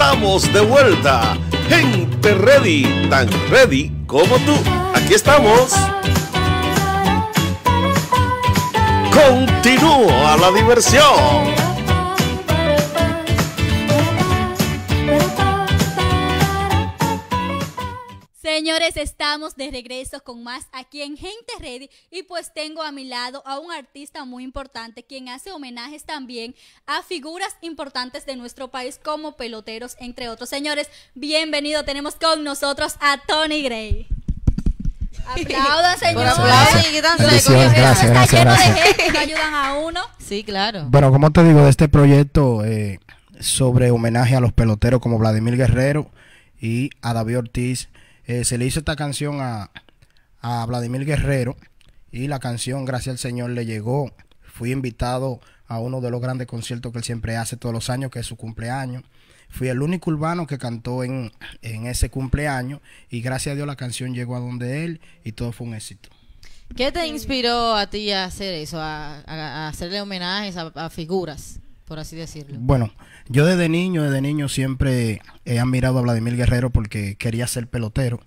Estamos de vuelta. Gente ready, tan ready como tú. Aquí estamos. Continúa la diversión. Señores, estamos de regreso con más aquí en Gente Ready y pues tengo a mi lado a un artista muy importante quien hace homenajes también a figuras importantes de nuestro país como peloteros, entre otros. Señores, bienvenido, tenemos con nosotros a Tony Gray. Aplaudan, señores. gracias, uno. Sí, claro. Bueno, como te digo, de este proyecto eh, sobre homenaje a los peloteros como Vladimir Guerrero y a David Ortiz eh, se le hizo esta canción a, Vladimir Guerrero y la canción Gracias al Señor le llegó. Fui invitado a uno de los grandes conciertos que él siempre hace todos los años, que es su cumpleaños. Fui el único urbano que cantó en, ese cumpleaños y gracias a Dios la canción llegó a donde él y todo fue un éxito. ¿Qué te inspiró a ti a hacer eso, a, hacerle homenajes a figuras? por así decirlo? Bueno, yo desde niño, desde niño siempre he admirado a Vladimir Guerrero porque quería ser pelotero.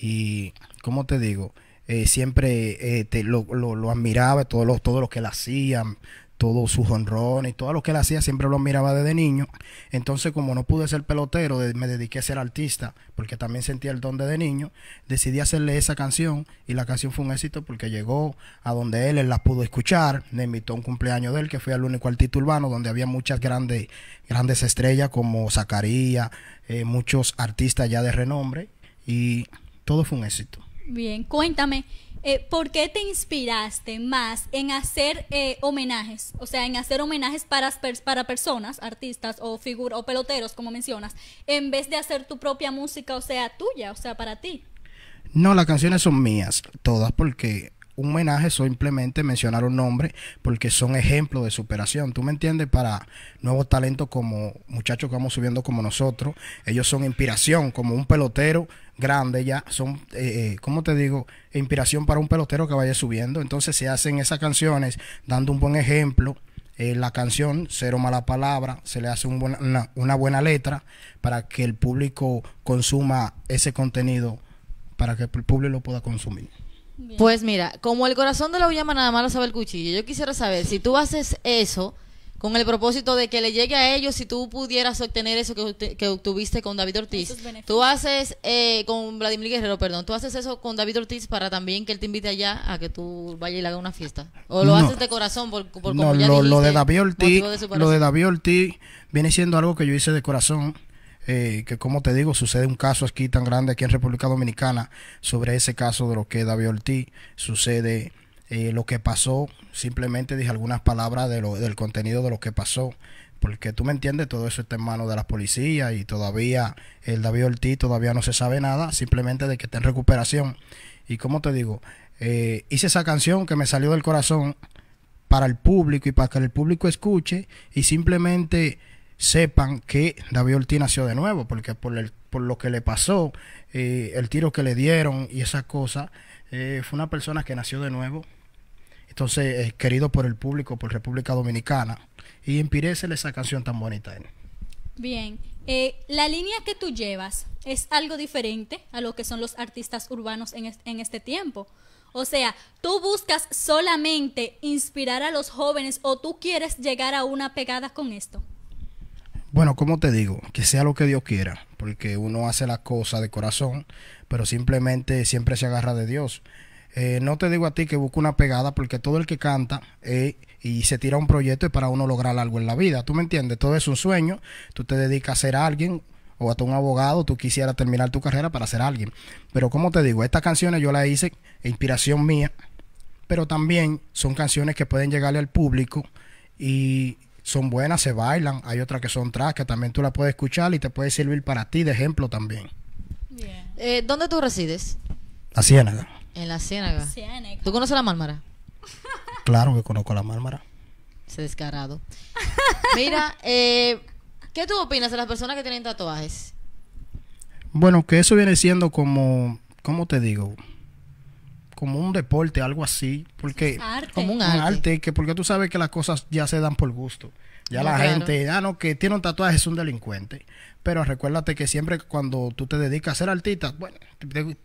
Y, ¿cómo te digo? Eh, siempre eh, te, lo, lo, admiraba, todos los todo lo que él hacían todos sus honrones y todo lo que él hacía, siempre lo miraba desde niño. Entonces, como no pude ser pelotero, me dediqué a ser artista, porque también sentía el don desde niño, decidí hacerle esa canción y la canción fue un éxito porque llegó a donde él, él la pudo escuchar, me invitó a un cumpleaños de él, que fue el único artista urbano donde había muchas grandes, grandes estrellas como Zacarías, eh, muchos artistas ya de renombre y todo fue un éxito. Bien, cuéntame. Eh, ¿por qué te inspiraste más en hacer eh, homenajes? O sea, en hacer homenajes para, para personas, artistas o figuras o peloteros, como mencionas, en vez de hacer tu propia música, o sea, tuya, o sea, para ti. No, las canciones son mías, todas, porque un homenaje, simplemente mencionar un nombre, porque son ejemplos de superación. ¿Tú me entiendes? Para nuevos talentos como muchachos que vamos subiendo como nosotros, ellos son inspiración, como un pelotero grande ya, son, eh, eh ¿cómo te digo? Inspiración para un pelotero que vaya subiendo. Entonces se hacen esas canciones dando un buen ejemplo. Eh, la canción, cero mala palabra, se le hace una buena letra para que el público consuma ese contenido, para que el público lo pueda consumir. Pues mira, como el corazón de la Ullama nada más lo sabe el cuchillo, yo quisiera saber si tú haces eso con el propósito de que le llegue a ellos si tú pudieras obtener eso que, que obtuviste con David Ortiz. Tú haces, eh, con Vladimir Guerrero, perdón, tú haces eso con David Ortiz para también que él te invite allá a que tú vayas y le hagas una fiesta. O lo haces de corazón, por, por no, lo, de David Ortiz, lo de David Ortiz viene siendo algo que yo hice de corazón. Eh, que como te digo, sucede un caso aquí tan grande aquí en República Dominicana sobre ese caso de lo que David Ortiz sucede. Eh, lo que pasó, simplemente dije algunas palabras del contenido de lo que pasó, porque tú me entiendes, todo eso está en manos de las policías y todavía el David Ortiz todavía no se sabe nada, simplemente de que está en recuperación. Y como te digo, eh, hice esa canción que me salió del corazón para el público y para que el público escuche y simplemente sepan que David Ortiz nació de nuevo, porque por, el, por lo que le pasó, eh, el tiro que le dieron y esas cosas, eh, fue una persona que nació de nuevo. Entonces, eh, querido por el público, por República Dominicana. Y empirécele esa canción tan bonita. Bien, la línea que tú llevas es algo diferente a lo que son los artistas urbanos en, en este tiempo. O sea, tú buscas solamente inspirar a los jóvenes o tú quieres llegar a una pegada con esto. Bueno, como te digo, que sea lo que Dios quiera, porque uno hace las cosas de corazón, pero simplemente siempre se agarra de Dios. Eh, no te digo a ti que busque una pegada, porque todo el que canta eh, y se tira un proyecto es para uno lograr algo en la vida. ¿Tú me entiendes? Todo es un sueño. Tú te dedicas a ser alguien o hasta un abogado, tú quisieras terminar tu carrera para ser alguien. Pero como te digo, estas canciones yo las hice inspiración mía, pero también son canciones que pueden llegarle al público y son buenas, se bailan. Hay otras que son trash, que también tú la puedes escuchar y te puede servir para ti de ejemplo también. Eh, ¿Dónde tú resides? La Ciénaga. En la Ciénaga. ¿Tú conoces la Mármara? claro que conozco la Mármara. Se descarado. Mira, eh, ¿qué tú opinas de las personas que tienen tatuajes? Bueno, que eso viene siendo como, ¿cómo te digo? como un deporte, algo así, porque como un arte. que porque tú sabes que las cosas ya se dan por gusto. Ya la gente, ya ah, no, que tiene un tatuaje es un delincuente. Pero recuérdate que siempre cuando tú te dedicas a ser artista, bueno,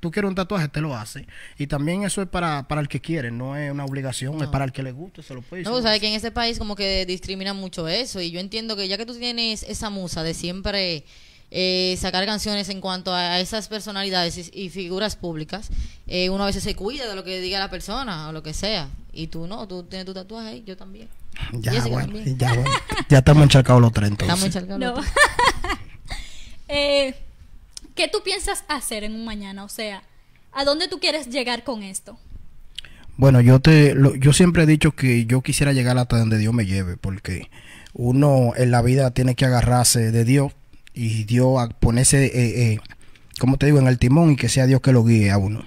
tú quieres un tatuaje, te lo hace. Y también eso es para, para el que quiere, no es una obligación, es para el que le gusta se lo puede No, sabes que en este país como que discrimina mucho eso. Y yo entiendo que ya que tú tienes esa musa de siempre eh, sacar canciones en cuanto a esas personalidades y, figuras públicas, eh, uno a veces se cuida de lo que diga la persona o lo que sea. Y tú no, tú tienes tu tatuaje ahí, yo también. Ya, bueno, ya, bueno. ya estamos encharcados los tres entonces. Eh, ¿Qué tú piensas hacer en un mañana? O sea, ¿a dónde tú quieres llegar con esto? Bueno, yo te, yo siempre he dicho que yo quisiera llegar hasta donde Dios me lleve, porque uno en la vida tiene que agarrarse de Dios y Dios a ponerse, eh, eh, como te digo, en el timón y que sea Dios que lo guíe a uno.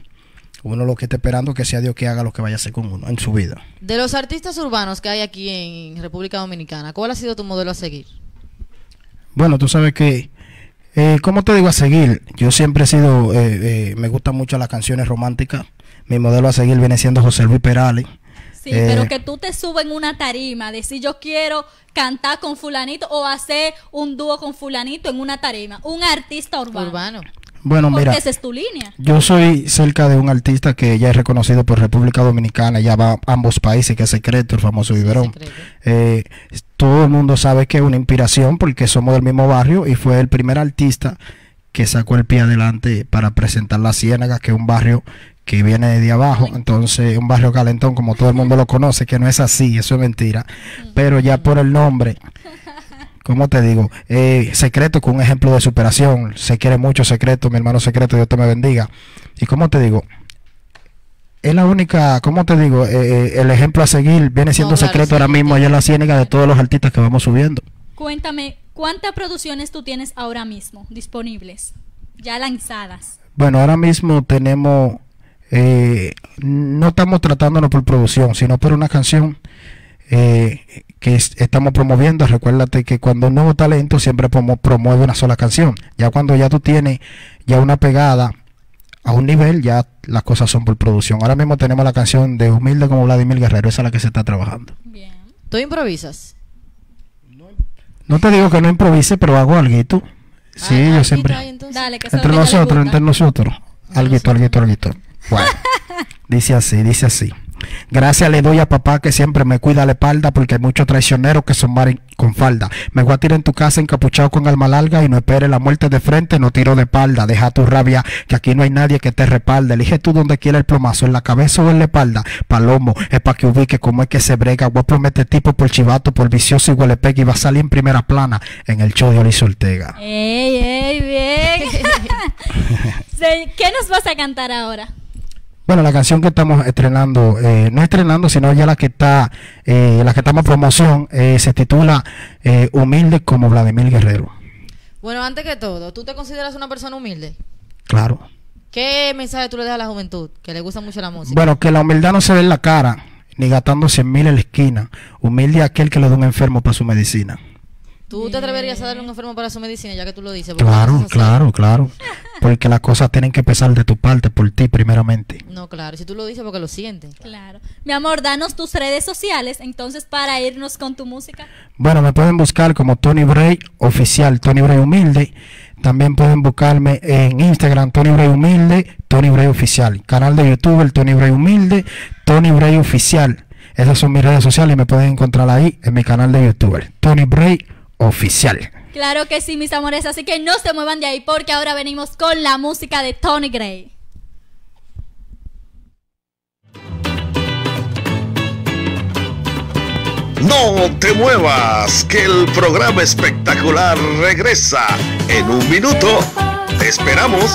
Uno lo que está esperando que sea Dios que haga lo que vaya a hacer con uno en su vida. De los artistas urbanos que hay aquí en República Dominicana, ¿cuál ha sido tu modelo a seguir? Bueno, tú sabes que, eh, ¿cómo te digo a seguir? Yo siempre he sido, eh, me gustan mucho las canciones románticas. Mi modelo a seguir viene siendo José Luis Perales pero eh, que tú te subas en una tarima, decir yo quiero cantar con fulanito o hacer un dúo con fulanito en una tarima, un artista urbano. Bueno, mira, esa es tu línea. yo soy cerca de un artista que ya es reconocido por República Dominicana, ya va a ambos países, que es Secreto, el famoso Biberón. Eh, todo el mundo sabe que es una inspiración porque somos del mismo barrio y fue el primer artista que sacó el pie adelante para presentar La Ciénaga, que es un barrio que viene de abajo, entonces un barrio calentón como todo el mundo lo conoce, que no es así, eso es mentira, pero ya por el nombre, ¿cómo te digo? Eh, secreto con un ejemplo de superación, se quiere mucho secreto, mi hermano secreto, Dios te me bendiga, y como te digo? Es la única, como te digo? Eh, eh, el ejemplo a seguir viene siendo secreto ahora mismo allá en la ciénaga de todos los artistas que vamos subiendo. Cuéntame, ¿cuántas producciones tú tienes ahora mismo disponibles, ya lanzadas? Bueno, ahora mismo tenemos eh, no estamos tratándonos por producción, sino por una canción eh, que estamos promoviendo. Recuérdate que cuando un nuevo talento siempre promueve una sola canción. Ya cuando ya tú tienes ya una pegada a un nivel, ya las cosas son por producción. Ahora mismo tenemos la canción de Humilde como Vladimir Guerrero, esa es la que se está trabajando. ¿Tú improvisas? No te digo que no improvise, pero hago algo. Ah, sí, yo siempre. entre, nosotros, entre nosotros, entre nosotros. Alguito, alguito, alguito dice así, dice así. Gracias le doy a papá que siempre me cuida la espalda porque hay muchos traicioneros que son con falda. Me voy a tirar en tu casa encapuchado con alma larga y no espere la muerte de frente, no tiro de espalda. Deja tu rabia que aquí no hay nadie que te respalde. Elige tú donde quiera el plomazo, en la cabeza o en la espalda. Palomo, es para que ubique cómo es que se brega. Voy a prometer tipo por chivato, por vicioso y huele y va a salir en primera plana en el show de Olis ¡Ey, ey, bien! ¿Qué nos vas a cantar ahora? Bueno, la canción que estamos estrenando, eh, no estrenando, sino ya la que está, eh, la que estamos en promoción, eh, se titula eh, Humilde como Vladimir Guerrero. Bueno, antes que todo, ¿tú te consideras una persona humilde? Claro. ¿Qué mensaje tú le das a la juventud que le gusta mucho la música? Bueno, que la humildad no se ve en la cara, ni gastando 100 mil en la esquina. Humilde aquel que le da un enfermo para su medicina. ¿Tú te atreverías a darle un enfermo para su medicina, ya que tú lo dices? Claro, claro, claro. Porque las cosas tienen que empezar de tu parte, por ti primeramente. No, claro, si tú lo dices porque lo sientes. Claro. Mi amor, danos tus redes sociales entonces para irnos con tu música. Bueno, me pueden buscar como Tony Bray oficial, Tony Bray humilde. También pueden buscarme en Instagram, Tony Bray humilde, Tony Bray oficial. Canal de YouTube, el Tony Bray humilde, Tony Bray oficial. Esas son mis redes sociales, y me pueden encontrar ahí en mi canal de YouTube, Tony Bray oficial. Claro que sí, mis amores. Así que no se muevan de ahí porque ahora venimos con la música de Tony Gray. No te muevas, que el programa espectacular regresa en un minuto. Te esperamos.